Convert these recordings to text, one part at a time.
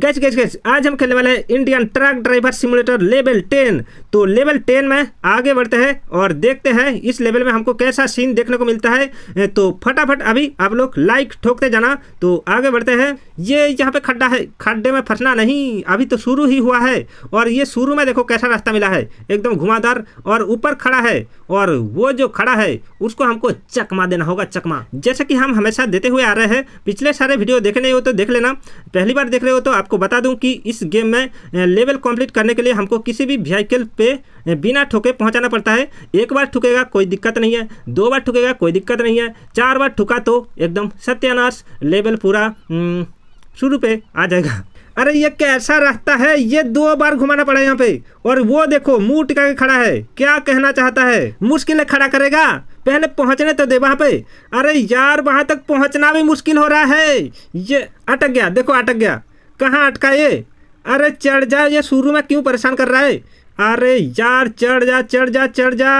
गैच gas gas आज हम खेलने वाले हैं Indian truck driver simulator level ten तो लेवल टेन में आगे बढ़ते हैं और देखते हैं इस लेवल में हमको कैसा सीन देखने को मिलता है तो फटाफट अभी आप लोग लाइक ठोकते जाना तो आगे बढ़ते हैं ये यहाँ पे खड्डा है खड्डे में फंसना नहीं अभी तो शुरू ही हुआ है और ये शुरू में देखो कैसा रास्ता मिला है एकदम घुमादार और ऊपर खड़ा है और वो जो खड़ा है उसको हमको चकमा देना होगा चकमा जैसे कि हम हमेशा देते हुए आ रहे हैं पिछले सारे वीडियो देखने हो तो देख लेना पहली बार देख रहे हो तो आप आपको बता दूं कि इस गेम में लेवल कंप्लीट करने के लिए हमको किसी भी व्हीकल पे बिना ठुके पहुंचाना पड़ता है एक बार ठुकेगा कोई दिक्कत नहीं है दो बार ठुकेगा कोई दिक्कत नहीं है चार बार ठुका तो एकदम सत्यानाश लेवल पूरा शुरू पे आ जाएगा अरे ये कैसा रास्ता है ये दो बार घुमाना पड़ा यहाँ पे और वो देखो मुंह टिका के खड़ा है क्या कहना चाहता है मुश्किल खड़ा करेगा पहले पहुंचने तो दे वहाँ पे अरे यार वहाँ तक पहुंचना भी मुश्किल हो रहा है ये अटक गया देखो अटक गया कहाँ अटका ये अरे चढ़ जा ये शुरू में क्यों परेशान कर रहा है अरे यार चढ़ जा चढ़ जा चढ़ जा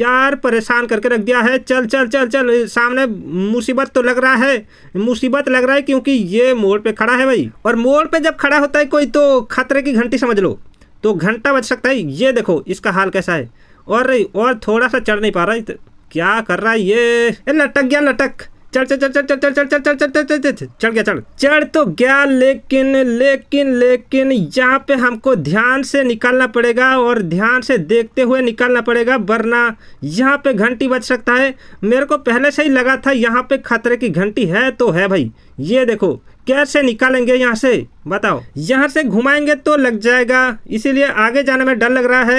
यार परेशान करके रख दिया है चल चल चल चल सामने मुसीबत तो लग रहा है मुसीबत लग रहा है क्योंकि ये मोड़ पे खड़ा है भाई और मोड़ पे जब खड़ा होता है कोई तो खतरे की घंटी समझ लो तो घंटा बच सकता है ये देखो इसका हाल कैसा है और और थोड़ा सा चढ़ नहीं पा रहा है क्या कर रहा है ये लटक गया लटक चल चल चल चल चल चल चल चल चल चल चल चल गया चल चढ़ तो गया लेकिन लेकिन लेकिन यहाँ पे हमको ध्यान से निकालना पड़ेगा और ध्यान से देखते हुए निकालना पड़ेगा वरना यहाँ पे घंटी बच सकता है मेरे को पहले से ही लगा था यहाँ पे खतरे की घंटी है तो है भाई ये देखो कैसे निकालेंगे यहाँ से बताओ यहाँ से घुमाएंगे तो लग जाएगा इसीलिए आगे जाने में डर लग रहा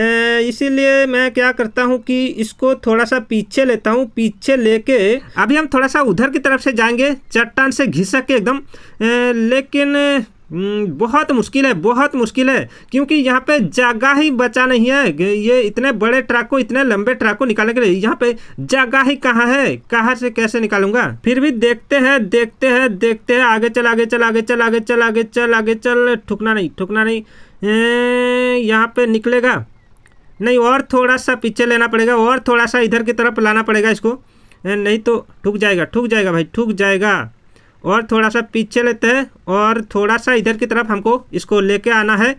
है इसीलिए मैं क्या करता हूँ कि इसको थोड़ा सा पीछे लेता हूँ पीछे लेके अभी हम थोड़ा सा उधर की तरफ से जाएंगे चट्टान से घिसक के एकदम लेकिन हम्म, बहुत मुश्किल है बहुत मुश्किल है क्योंकि यहाँ पे जगह ही बचा नहीं है ये इतने बड़े ट्रक को इतने लंबे ट्रक को निकालने के लिए यहाँ पे जगह ही कहाँ है कहाँ से कैसे निकालूंगा फिर भी देखते हैं देखते हैं देखते हैं आगे चल आगे चल आगे चल आगे चल आगे चल आगे चल ठुकना नहीं ठुकना नहीं यहाँ पे निकलेगा नहीं और थोड़ा सा पीछे लेना पड़ेगा और थोड़ा सा इधर की तरफ लाना पड़ेगा इसको नहीं तो ठुक जाएगा ठुक जाएगा भाई ठुक जाएगा और थोड़ा सा पीछे लेते हैं और थोड़ा सा इधर की तरफ हमको इसको लेके आना है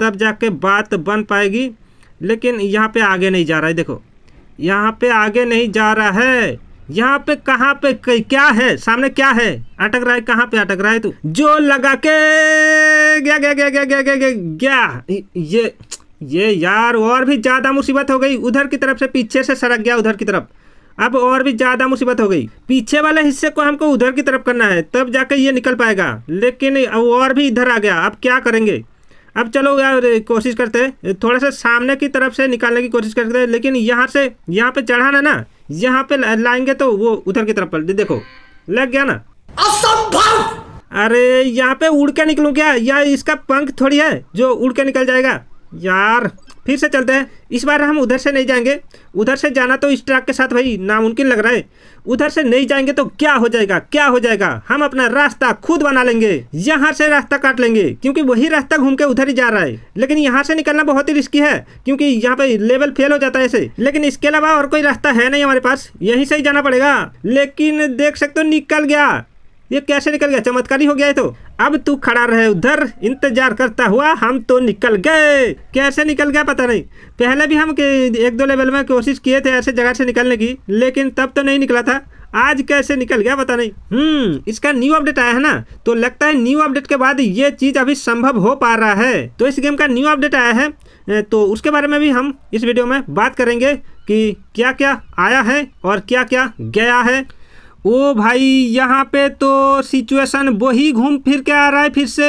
तब जाके बात बन पाएगी लेकिन यहाँ पे आगे नहीं जा रहा है देखो यहाँ पे आगे नहीं जा रहा है यहाँ पे कहाँ पे क्या है सामने क्या है अटक रहा है कहाँ पे अटक रहा है तू जो लगा के गया गया गया गया गया गया गया, गया। ये ये यार और भी ज़्यादा मुसीबत हो गई उधर की तरफ से पीछे से सड़क गया उधर की तरफ अब और भी ज़्यादा मुसीबत हो गई पीछे वाले हिस्से को हमको उधर की तरफ करना है तब जाकर ये निकल पाएगा लेकिन अब और भी इधर आ गया अब क्या करेंगे अब चलो यार कोशिश करते हैं थोड़ा सा सामने की तरफ से निकालने की कोशिश करते हैं लेकिन यहाँ से यहाँ पे चढ़ाना ना यहाँ पे लाएंगे तो वो उधर की तरफ पर देखो लग गया ना असंभव अरे यहाँ पे उड़ के निकलूँ क्या यार इसका पंख थोड़ी है जो उड़ के निकल जाएगा यार फिर से चलते हैं इस बार हम उधर से नहीं जाएंगे उधर से जाना तो इस ट्रैक के साथ भाई नामुमकिन लग रहा है उधर से नहीं जाएंगे तो क्या हो जाएगा क्या हो जाएगा हम अपना रास्ता खुद बना लेंगे यहाँ से रास्ता काट लेंगे क्योंकि वही रास्ता घूम के उधर ही जा रहा है लेकिन यहाँ से निकलना बहुत ही रिस्की है क्योंकि यहाँ पे लेवल फेल हो जाता है ऐसे लेकिन इसके अलावा और कोई रास्ता है नहीं हमारे पास यही से ही जाना पड़ेगा लेकिन देख सकते हो निकल गया ये कैसे निकल गया चमत्कारी हो गया है तो अब तू खड़ा रहे उधर इंतजार करता हुआ हम तो निकल गए कैसे निकल गया पता नहीं पहले भी हम एक दो लेवल में कोशिश किए थे ऐसे जगह से निकलने की लेकिन तब तो नहीं निकला था आज कैसे निकल गया पता नहीं हम्म इसका न्यू अपडेट आया है ना तो लगता है न्यू अपडेट के बाद ये चीज़ अभी संभव हो पा रहा है तो इस गेम का न्यू अपडेट आया है तो उसके बारे में भी हम इस वीडियो में बात करेंगे कि क्या क्या आया है और क्या क्या गया है ओ भाई यहाँ पे तो सिचुएशन वही घूम फिर के आ रहा है फिर से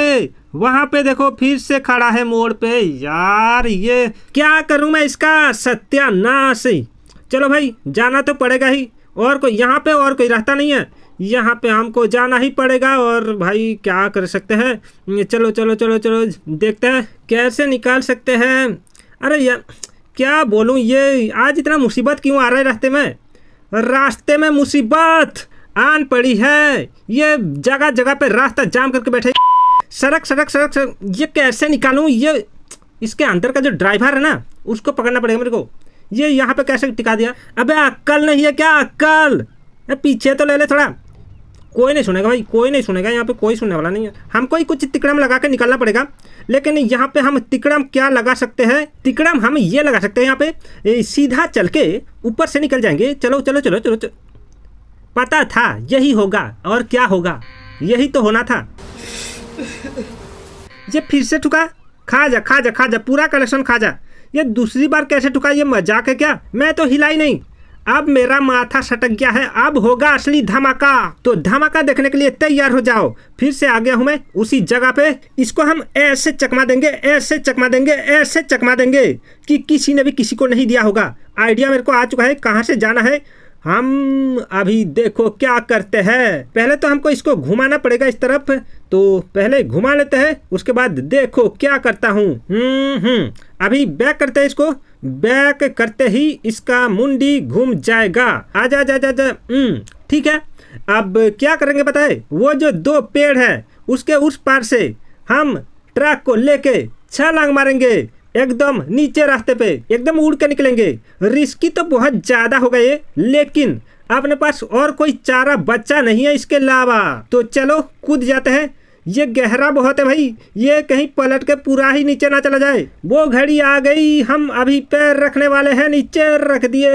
वहाँ पे देखो फिर से खड़ा है मोड़ पे यार ये क्या करूँ मैं इसका सत्यानाश चलो भाई जाना तो पड़ेगा ही और कोई यहाँ पे और कोई रहता नहीं है यहाँ पे हमको जाना ही पड़ेगा और भाई क्या कर सकते हैं चलो चलो चलो चलो देखते हैं कैसे निकाल सकते हैं अरे यार क्या बोलूँ ये आज इतना मुसीबत क्यों आ रहा है रास्ते में रास्ते में मुसीबत आन पड़ी है ये जगह जगह पे रास्ता जाम करके बैठे सड़क सड़क सड़क सड़क ये कैसे निकालूँ ये इसके अंदर का जो ड्राइवर है ना उसको पकड़ना पड़ेगा मेरे को ये यहाँ पे कैसे टिका दिया अबे अक्कल नहीं है क्या अक्कल पीछे तो ले ले थोड़ा कोई नहीं सुनेगा भाई कोई नहीं सुनेगा यहाँ पे कोई सुनने वाला नहीं है हमको ही कुछ तिकड़म लगा के निकालना पड़ेगा लेकिन यहाँ पे हम तिकड़म क्या लगा सकते हैं तिकड़म हम ये लगा सकते हैं यहाँ पे सीधा चल के ऊपर से निकल जाएंगे चलो चलो चलो चलो, चलो। पता था यही होगा और क्या होगा यही तो होना था ये फिर से ठुका खा जा खा जा खा जा पूरा कलेक्शन खा जा ये दूसरी बार कैसे ठुका ये मजाक है क्या मैं तो हिला ही नहीं अब मेरा माथा सटक गया है अब होगा असली धमाका तो धमाका देखने के लिए तैयार हो जाओ फिर से आ गया हूँ मैं उसी जगह पे इसको हम ऐसे चकमा देंगे ऐसे चकमा देंगे ऐसे चकमा देंगे कि किसी ने भी किसी को नहीं दिया होगा आइडिया मेरे को आ चुका है कहाँ से जाना है हम अभी देखो क्या करते हैं पहले तो हमको इसको घुमाना पड़ेगा इस तरफ तो पहले घुमा लेते हैं उसके बाद देखो क्या करता हूँ हम्म, हम्म अभी बैक करते हैं इसको बैक करते ही इसका मुंडी घूम जाएगा आजा जा जा जा हम्म, ठीक है अब क्या करेंगे बताए वो जो दो पेड़ है उसके उस पार से हम ट्रक को लेके छलांग मारेंगे एकदम नीचे रास्ते पे एकदम उड़ के निकलेंगे रिस्की तो बहुत ज़्यादा हो गए लेकिन अपने पास और कोई चारा बच्चा नहीं है इसके अलावा तो चलो कूद जाते हैं ये गहरा बहुत है भाई ये कहीं पलट के पूरा ही नीचे ना चला जाए वो घड़ी आ गई हम अभी पैर रखने वाले हैं नीचे रख दिए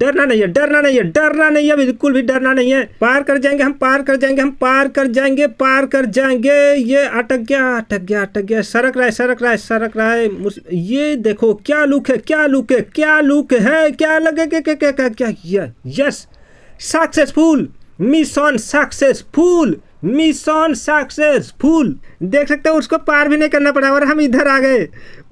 डरना नहीं है डरना नहीं है डरना नहीं है बिल्कुल भी डरना नहीं है पार कर जाएंगे हम पार कर जाएंगे हम पार कर जाएंगे पार कर जाएंगे ये अटक गया अटक गया अटक गया सरक रहा है सरक रहा है सरक रहा है ये देखो क्या लुक है क्या लुक है क्या लुक है क्या लगे क्या क्या yes successful mission successful mission successful देख सकते हो उसको पार भी नहीं करना पड़ा और हम इधर आ गए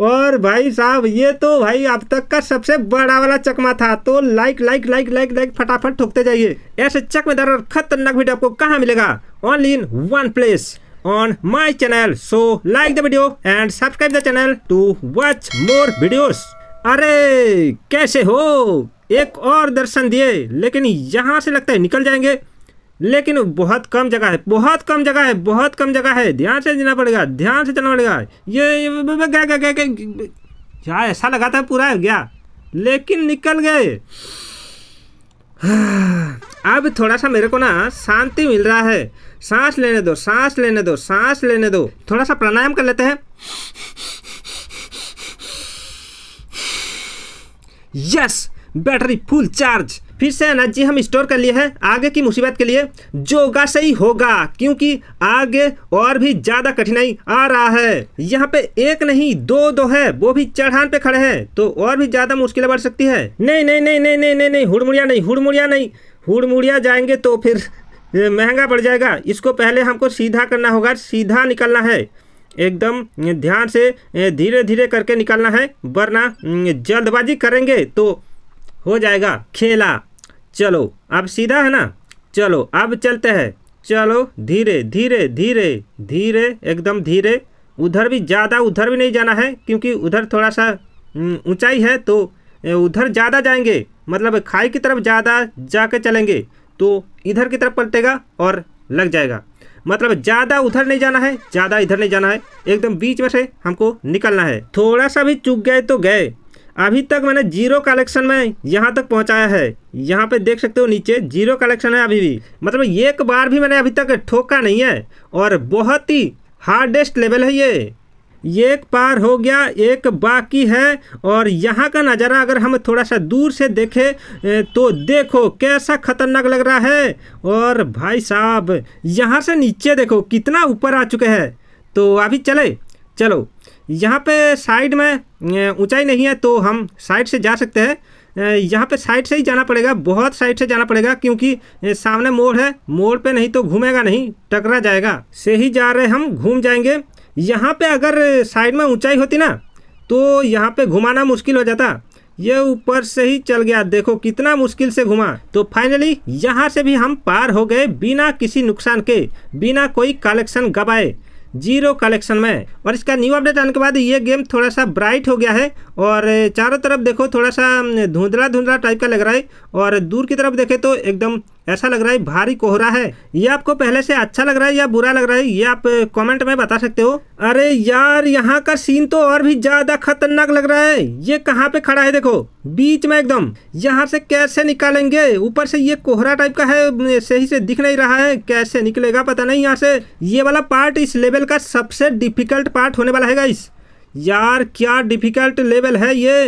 और भाई साहब ये तो भाई अब तक का सबसे बड़ा वाला चकमा था तो like like like like like फटाफट ठोकते जाइए ऐसे चकमेदार और खतरनाक वीडियो आपको कहाँ मिलेगा only in one place on my channel so like the video and subscribe the channel to watch more videos अरे कैसे हो एक और दर्शन दिए लेकिन यहाँ से लगता है निकल जाएंगे लेकिन बहुत कम जगह है बहुत कम जगह है बहुत कम जगह है ध्यान से देना पड़ेगा ध्यान से चलना पड़ेगा ये गया गया गया यार ऐसा लगा था पूरा गया लेकिन निकल गए अब थोड़ा सा मेरे को ना शांति मिल रहा है सांस लेने दो सांस लेने दो सांस लेने दो थोड़ा सा प्राणायाम कर लेते हैं यस बैटरी फुल चार्ज फिर से अनाज हम स्टोर कर लिए हैं आगे की मुसीबत के लिए जो होगा सही होगा क्योंकि आगे और भी ज़्यादा कठिनाई आ रहा है यहाँ पे एक नहीं दो दो है वो भी चढ़ान पे खड़े हैं तो और भी ज़्यादा मुश्किलें बढ़ सकती है नहीं नहीं नहीं नहीं नहीं नहीं नहीं हुड़मुड़िया नहीं हुड़मुड़िया नहीं हुड़मुड़िया जाएंगे तो फिर महंगा पड़ जाएगा इसको पहले हमको सीधा करना होगा सीधा निकलना है एकदम ध्यान से धीरे धीरे करके निकलना है वरना जल्दबाजी करेंगे तो हो जाएगा खेला चलो अब सीधा है ना चलो अब चलते हैं चलो धीरे धीरे धीरे धीरे एकदम धीरे उधर भी ज़्यादा उधर भी नहीं जाना है क्योंकि उधर थोड़ा सा हम्म, ऊंचाई है तो उधर ज़्यादा जाएंगे मतलब खाई की तरफ ज़्यादा कर चलेंगे तो इधर की तरफ पलटेगा और लग जाएगा मतलब ज़्यादा उधर नहीं जाना है ज़्यादा इधर नहीं जाना है एकदम बीच में से हमको निकलना है थोड़ा सा भी चुग गए तो गए अभी तक मैंने जीरो कलेक्शन में यहाँ तक पहुँचाया है यहाँ पे देख सकते हो नीचे जीरो कलेक्शन है अभी भी मतलब एक बार भी मैंने अभी तक ठोका नहीं है और बहुत ही हार्डेस्ट लेवल है ये एक पार हो गया एक बाकी है और यहाँ का नज़ारा अगर हम थोड़ा सा दूर से देखें तो देखो कैसा खतरनाक लग रहा है और भाई साहब यहाँ से नीचे देखो कितना ऊपर आ चुके हैं तो अभी चले चलो यहाँ पे साइड में ऊंचाई नहीं है तो हम साइड से जा सकते हैं यहाँ पे साइड से ही जाना पड़ेगा बहुत साइड से जाना पड़ेगा क्योंकि सामने मोड़ है मोड़ पे नहीं तो घूमेगा नहीं टकरा जाएगा से ही जा रहे हम घूम जाएंगे यहाँ पे अगर साइड में ऊंचाई होती ना तो यहाँ पे घुमाना मुश्किल हो जाता ये ऊपर से ही चल गया देखो कितना मुश्किल से घुमा तो फाइनली यहाँ से भी हम पार हो गए बिना किसी नुकसान के बिना कोई कलेक्शन गवाए जीरो कलेक्शन में और इसका न्यू अपडेट आने के बाद ये गेम थोड़ा सा ब्राइट हो गया है और चारों तरफ देखो थोड़ा सा धुंधला धुंधला टाइप का लग रहा है और दूर की तरफ देखे तो एकदम ऐसा लग रहा है भारी कोहरा है ये आपको पहले से अच्छा लग रहा है या बुरा लग रहा है ये आप कमेंट में बता सकते हो अरे यार यहाँ का सीन तो और भी ज़्यादा खतरनाक लग रहा है ये कहाँ पे खड़ा है देखो बीच में एकदम यहाँ से कैसे निकालेंगे ऊपर से ये कोहरा टाइप का है सही से दिख नहीं रहा है कैसे निकलेगा पता नहीं यहाँ से ये वाला पार्ट इस लेवल का सबसे डिफिकल्ट पार्ट होने वाला है इस यार क्या डिफिकल्ट लेवल है ये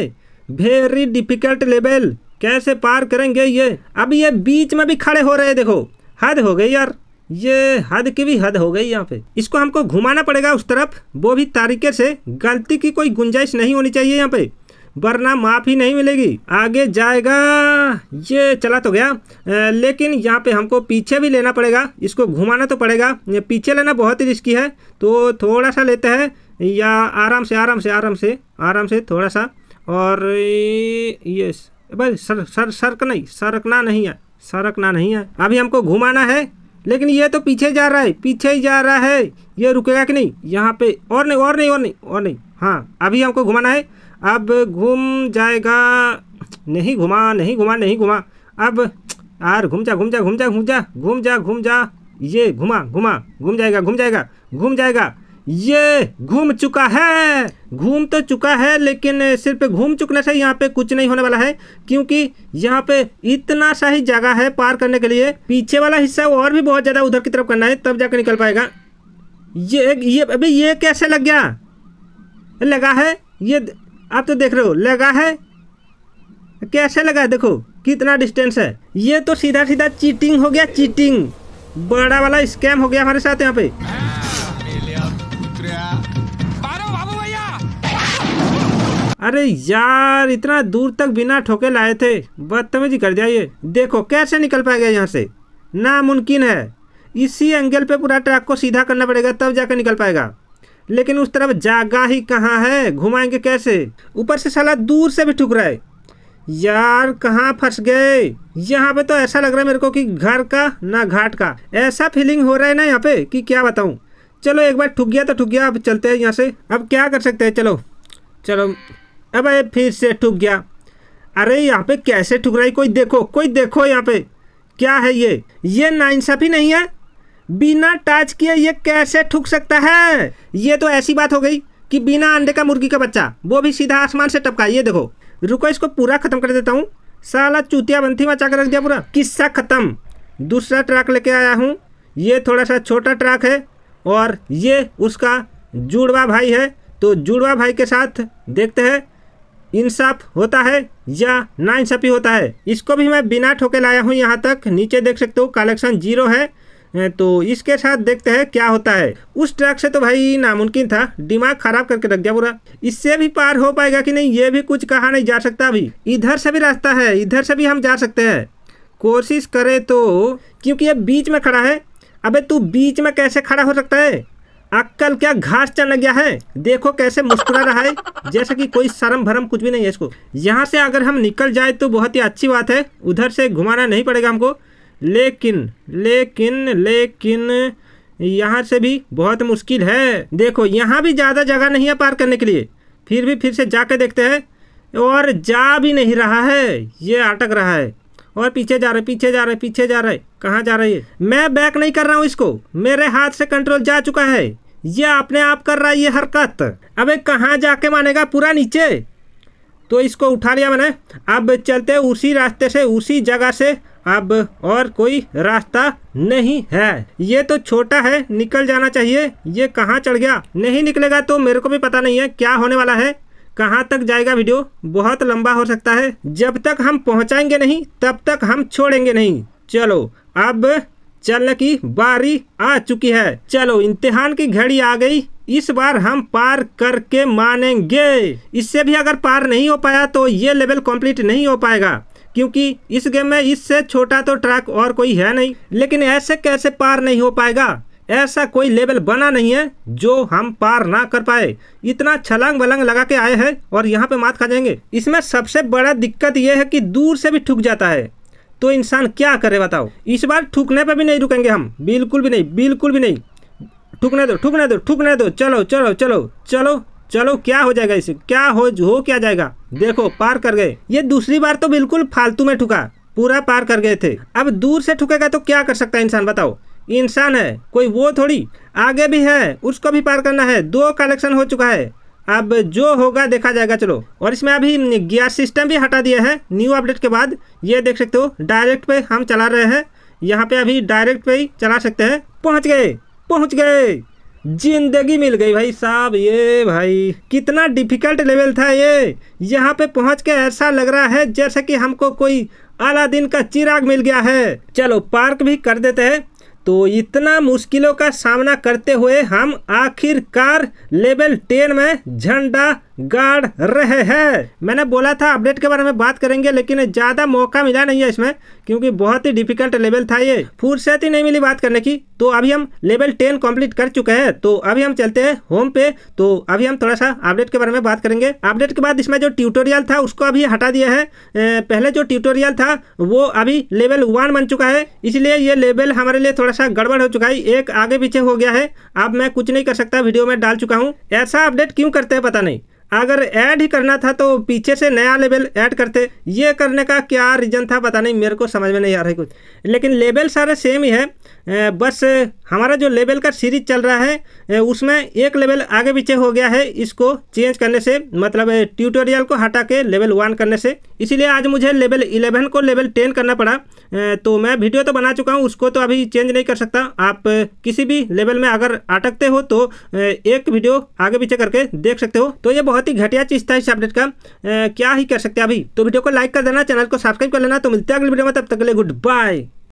वेरी डिफिकल्ट लेवल कैसे पार करेंगे ये अब ये बीच में भी खड़े हो रहे देखो हद हो गई यार ये हद की भी हद हो गई यहाँ पे इसको हमको घुमाना पड़ेगा उस तरफ वो भी तरीके से गलती की कोई गुंजाइश नहीं होनी चाहिए यहाँ पे वरना माफ़ी नहीं मिलेगी आगे जाएगा ये चला तो गया ए, लेकिन यहाँ पे हमको पीछे भी लेना पड़ेगा इसको घुमाना तो पड़ेगा पीछे लेना बहुत ही रिस्की है तो थोड़ा सा लेते हैं या आराम से आराम से आराम से आराम से थोड़ा सा और यस भाई सर सर सरक नहीं सरकना नहीं है सरकना नहीं है अभी हमको घुमाना है लेकिन ये तो पीछे जा रहा है पीछे ही जा रहा है ये रुकेगा कि नहीं यहाँ पे और नहीं और नहीं और नहीं और नहीं हाँ अभी हमको घुमाना है अब घूम जाएगा नहीं घुमा नहीं घुमा नहीं घुमा अब यार घूम जा घूम जा घूम जा घूम जा घूम जा घूम जा ये घुमा घुमा घूम जाएगा घूम जाएगा घूम जाएगा ये घूम चुका है घूम तो चुका है लेकिन सिर्फ घूम चुकने से यहाँ पे कुछ नहीं होने वाला है क्योंकि यहाँ पे इतना सा ही जगह है पार करने के लिए पीछे वाला हिस्सा और भी बहुत ज़्यादा उधर की तरफ करना है तब जाकर निकल पाएगा ये ये अभी ये कैसे लग गया लगा है ये आप तो देख रहे हो लगा है कैसे लगा है देखो कितना डिस्टेंस है ये तो सीधा सीधा चीटिंग हो गया चीटिंग बड़ा वाला स्कैम हो गया हमारे साथ यहाँ पे अरे यार इतना दूर तक बिना ठोके लाए थे बदतमीजी कर जाइए देखो कैसे निकल पाएगा यहाँ से नामुमकिन है इसी एंगल पे पूरा ट्रैक को सीधा करना पड़ेगा तब जाकर निकल पाएगा लेकिन उस तरफ जागा ही कहाँ है घुमाएंगे कैसे ऊपर से साला दूर से भी ठुक रहा है यार कहाँ फंस गए यहाँ पे तो ऐसा लग रहा है मेरे को कि घर का ना घाट का ऐसा फीलिंग हो रहा है ना यहाँ पे कि क्या बताऊँ चलो एक बार ठुक गया तो ठुक गया अब चलते हैं यहाँ से अब क्या कर सकते हैं चलो चलो अब फिर से ठुक गया अरे यहाँ पे कैसे ठुक है कोई देखो कोई देखो यहाँ पे क्या है ये ये नाइंसाफ़ी नहीं है बिना टच किए ये कैसे ठुक सकता है ये तो ऐसी बात हो गई कि बिना अंडे का मुर्गी का बच्चा वो भी सीधा आसमान से टपका ये देखो रुको इसको पूरा ख़त्म कर देता हूँ साला चूतिया बंथी मचा कर रख दिया पूरा किस्सा ख़त्म दूसरा ट्रक लेके आया हूँ ये थोड़ा सा छोटा ट्रक है और ये उसका जुड़वा भाई है तो जुड़वा भाई के साथ देखते हैं इंसाफ होता है या ना इंसाफी होता है इसको भी मैं बिना ठोके लाया हूँ यहाँ तक नीचे देख सकते हो कलेक्शन जीरो है तो इसके साथ देखते हैं क्या होता है उस ट्रैक से तो भाई नामुमकिन था दिमाग खराब करके रख दिया पूरा इससे भी पार हो पाएगा कि नहीं ये भी कुछ कहा नहीं जा सकता अभी इधर से भी रास्ता है इधर से भी हम जा सकते हैं कोशिश करें तो क्योंकि ये बीच में खड़ा है अबे तू बीच में कैसे खड़ा हो सकता है अक्कल क्या घास चल गया है देखो कैसे मुस्कुरा रहा है जैसा कि कोई शर्म भरम कुछ भी नहीं है इसको यहाँ से अगर हम निकल जाए तो बहुत ही अच्छी बात है उधर से घुमाना नहीं पड़ेगा हमको लेकिन लेकिन लेकिन यहाँ से भी बहुत मुश्किल है देखो यहाँ भी ज़्यादा जगह नहीं है पार करने के लिए फिर भी फिर से जाके देखते हैं और जा भी नहीं रहा है ये अटक रहा है और पीछे जा रहे पीछे जा रहे पीछे जा रहे कहाँ जा रही है मैं बैक नहीं कर रहा हूँ इसको मेरे हाथ से कंट्रोल जा चुका है ये अपने आप कर रहा है ये हरकत अबे कहाँ जाके मानेगा पूरा नीचे तो इसको उठा लिया मैंने अब चलते उसी रास्ते से उसी जगह से अब और कोई रास्ता नहीं है ये तो छोटा है निकल जाना चाहिए ये कहाँ चढ़ गया नहीं निकलेगा तो मेरे को भी पता नहीं है क्या होने वाला है कहाँ तक जाएगा वीडियो बहुत लंबा हो सकता है जब तक हम पहुँचाएंगे नहीं तब तक हम छोड़ेंगे नहीं चलो अब चलने की बारी आ चुकी है चलो इम्तिहान की घड़ी आ गई इस बार हम पार करके मानेंगे इससे भी अगर पार नहीं हो पाया तो ये लेवल कंप्लीट नहीं हो पाएगा क्योंकि इस गेम में इससे छोटा तो ट्रैक और कोई है नहीं लेकिन ऐसे कैसे पार नहीं हो पाएगा ऐसा कोई लेवल बना नहीं है जो हम पार ना कर पाए इतना छलांग वलंग लगा के आए हैं और यहाँ पे मात खा जाएंगे इसमें सबसे बड़ा दिक्कत यह है कि दूर से भी ठुक जाता है तो इंसान क्या करे बताओ इस बार ठुकने पर भी नहीं रुकेंगे हम बिल्कुल भी नहीं बिल्कुल भी नहीं ठुकने दो ठुकने दो ठुकने दो चलो चलो चलो चलो चलो क्या हो जाएगा इसे क्या हो हो क्या जाएगा देखो पार कर गए ये दूसरी बार तो बिल्कुल फालतू में ठुका पूरा पार कर गए थे अब दूर से ठुकेगा तो क्या कर सकता है इंसान बताओ इंसान है कोई वो थोड़ी आगे भी है उसको भी पार करना है दो कलेक्शन हो चुका है अब जो होगा देखा जाएगा चलो और इसमें अभी गियर सिस्टम भी हटा दिया है न्यू अपडेट के बाद ये देख सकते हो डायरेक्ट पे हम चला रहे हैं यहाँ पे अभी डायरेक्ट पे ही चला सकते हैं पहुँच गए पहुँच गए जिंदगी मिल गई भाई साहब ये भाई कितना डिफिकल्ट लेवल था ये यहाँ पे पहुँच के ऐसा लग रहा है जैसे कि हमको कोई आला दिन का चिराग मिल गया है चलो पार्क भी कर देते हैं तो इतना मुश्किलों का सामना करते हुए हम आखिरकार लेवल टेन में झंडा गाड़ रहे हैं मैंने बोला था अपडेट के बारे में बात करेंगे लेकिन ज़्यादा मौका मिला नहीं है इसमें क्योंकि बहुत ही डिफिकल्ट लेवल था ये फुर्सत ही नहीं मिली बात करने की तो अभी हम लेवल टेन कंप्लीट कर चुके हैं तो अभी हम चलते हैं होम पे तो अभी हम थोड़ा सा अपडेट के बारे में बात करेंगे अपडेट के बाद इसमें जो ट्यूटोरियल था उसको अभी हटा दिया है पहले जो ट्यूटोरियल था वो अभी लेवल वन बन चुका है इसलिए ये लेवल हमारे लिए थोड़ा सा गड़बड़ हो चुका है एक आगे पीछे हो गया है अब मैं कुछ नहीं कर सकता वीडियो में डाल चुका हूँ ऐसा अपडेट क्यों करते हैं पता नहीं अगर ऐड ही करना था तो पीछे से नया लेवल ऐड करते ये करने का क्या रीज़न था पता नहीं मेरे को समझ में नहीं आ रहा है कुछ लेकिन लेवल सारे सेम ही है बस हमारा जो लेवल का सीरीज चल रहा है उसमें एक लेवल आगे पीछे हो गया है इसको चेंज करने से मतलब ट्यूटोरियल को हटा के लेवल वन करने से इसीलिए आज मुझे लेवल इलेवन को लेवल टेन करना पड़ा तो मैं वीडियो तो बना चुका हूँ उसको तो अभी चेंज नहीं कर सकता आप किसी भी लेवल में अगर अटकते हो तो एक वीडियो आगे पीछे करके देख सकते हो तो ये बहुत ही घटिया चीज़ था इस अपडेट का क्या ही कर सकते हैं अभी तो वीडियो को लाइक कर देना चैनल को सब्सक्राइब कर लेना तो मिलते हैं अगले वीडियो में तब तक के लिए गुड बाय